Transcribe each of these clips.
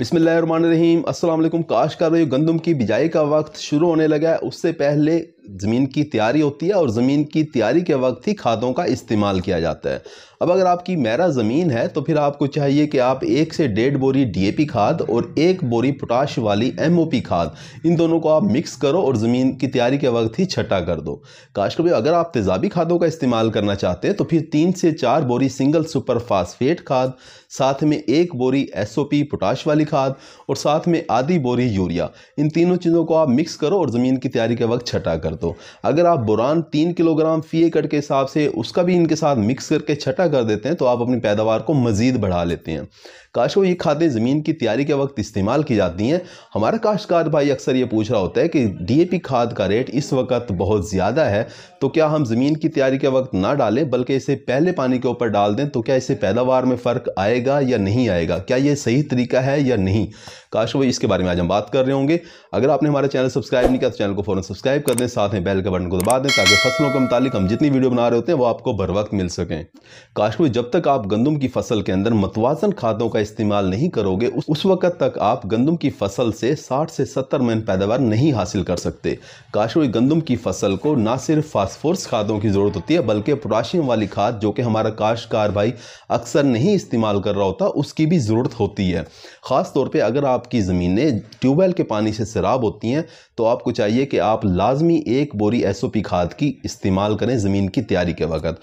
बिसमीम असल काश कर का गंदम की बिजाई का वक्त शुरू होने लगा है उससे पहले ज़मीन की तैयारी होती है और ज़मीन की तैयारी के वक्त ही खादों का इस्तेमाल किया जाता है अब अगर आपकी मैरा ज़मीन है तो फिर आपको चाहिए कि आप एक से डेढ़ बोरी डीएपी खाद और एक बोरी पोटाश वाली एमओपी खाद इन दोनों को आप मिक्स करो और ज़मीन की तैयारी के वक्त ही छटा कर दो काशकबी अगर आप तेज़ाबी खादों का इस्तेमाल करना चाहते हैं तो फिर तीन से चार बोरी सिंगल सुपर फास्फेट खाद साथ में एक बोरी एस पोटाश वाली खाद और साथ में आधी बोरी यूरिया इन तीनों चीज़ों को आप मिक्स करो और ज़मीन की तैयारी के वक्त छटा कर दो दो तो अगर आप बुरान तीन किलोग्राम फी एकड़ के हिसाब से उसका भी इनके साथ मिक्स करके छटा कर देते हैं तो आप अपनी पैदावार को मज़ीद बढ़ा लेते हैं काशो ये खादें ज़मीन की तैयारी के वक्त इस्तेमाल की जाती हैं हमारा काश्तकार भाई अक्सर ये पूछ रहा होता है कि डी खाद का रेट इस वक्त बहुत ज़्यादा है तो क्या हम ज़मीन की तैयारी के वक्त ना डालें बल्कि इसे पहले पानी के ऊपर डाल दें तो क्या इसे पैदावार में फ़र्क आएगा या नहीं आएगा क्या ये सही तरीका है या नहीं काश वो इसके बारे में आज हम बात कर रहे होंगे अगर आपने हमारे चैनल सब्सक्राइब नहीं किया तो चैनल को फ़ौरन सब्सक्राइब कर दें साथ में बेल का बटन को दबा दें ताकि फसलों के मुतालिक हम जितनी वीडियो बना रहे होते हैं वो आपको बर वक्त मिल सकें काशवी जब तक आप गंदम की फसल के अंदर मतवाजन खादों का इस्तेमाल नहीं करोगे उस, उस वक्त तक आप गंदम की फसल से 60 से 70 मन पैदावार नहीं हासिल कर सकते काशवी गंदम की फसल को ना सिर्फ फास्फोर्स खादों की ज़रूरत होती है बल्कि पोटाशियम वाली खाद जो कि हमारा काश्तकार भाई अक्सर नहीं इस्तेमाल कर रहा होता उसकी भी ज़रूरत होती है ख़ास तौर पर अगर आपकी ज़मीनें ट्यूबवेल के पानी से शराब होती हैं तो आपको चाहिए कि आप लाजमी एक बोरी एसओपी खाद की इस्तेमाल करें ज़मीन की तैयारी के वक्त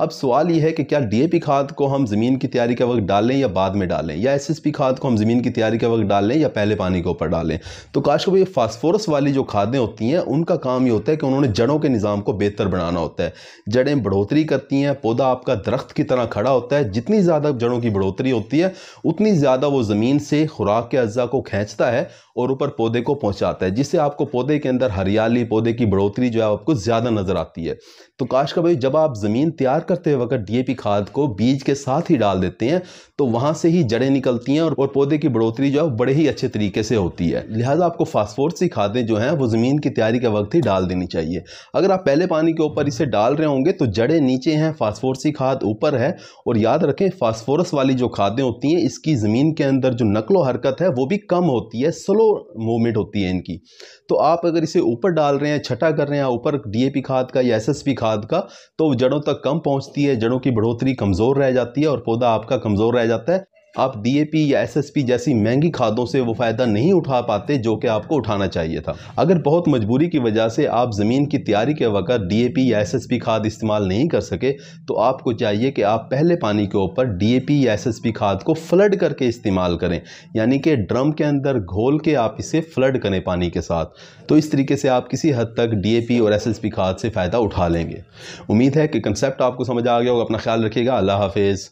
अब सवाल ये है कि क्या डी खाद को हम ज़मीन की तैयारी के वक्त डालें या बाद में डालें या एस खाद को हम ज़मीन की तैयारी के वक्त डालें या पहले पानी के ऊपर डालें तो काश को ये फास्फोरस वाली जो खादें होती हैं उनका काम ये होता है कि उन्होंने जड़ों के निज़ाम को बेहतर बनाना होता है जड़ें बढ़ोतरी करती हैं पौधा आपका दरख्त की तरह खड़ा होता है जितनी ज़्यादा जड़ों की बढ़ोतरी होती है उतनी ज़्यादा वो ज़मीन से खुराक के अज्जा को खींचता है और ऊपर पौधे को पहुंचाता है जिससे आपको पौधे के अंदर हरियाली पौधे की बढ़ोतरी जो है आपको ज़्यादा नज़र आती है तो काश का भाई जब आप ज़मीन तैयार करते वक्त डीएपी खाद को बीज के साथ ही डाल देते हैं तो वहाँ से ही जड़ें निकलती हैं और पौधे की बढ़ोतरी जो है बड़े ही अच्छे तरीके से होती है लिहाजा आपको फास्फोर्स सी खादें जो हैं वो ज़मीन की तैयारी के वक्त ही डाल देनी चाहिए अगर आप पहले पानी के ऊपर इसे डाल रहे होंगे तो जड़ें नीचे हैं फास्फोरस सी खाद ऊपर है और याद रखें फास्फोरस वाली जो खादें होती हैं इसकी ज़मीन के अंदर जो नकलो हरकत है वो भी कम होती है स्लो मूवमेंट होती है इनकी तो आप अगर इसे ऊपर डाल रहे हैं छटा कर रहे हैं ऊपर डीएपी खाद का या एसएसपी खाद का तो जड़ों तक कम पहुंच पहुंचती है जड़ों की बढ़ोतरी कमज़ोर रह जाती है और पौधा आपका कमज़ोर रह जाता है आप डी या एस जैसी महंगी खादों से वो फ़ायदा नहीं उठा पाते जो कि आपको उठाना चाहिए था अगर बहुत मजबूरी की वजह से आप ज़मीन की तैयारी के वक्त डी या एस खाद इस्तेमाल नहीं कर सके तो आपको चाहिए कि आप पहले पानी के ऊपर डी या एस खाद को फ्लड करके इस्तेमाल करें यानी कि ड्रम के अंदर घोल के आप इसे फ्लड करें पानी के साथ तो इस तरीके से आप किसी हद तक डी और एस खाद से फ़ायदा उठा लेंगे उम्मीद है कि कंसेप्ट आपको समझ आ गया होगा अपना ख्याल रखिएगा अल्लाह हाफिज़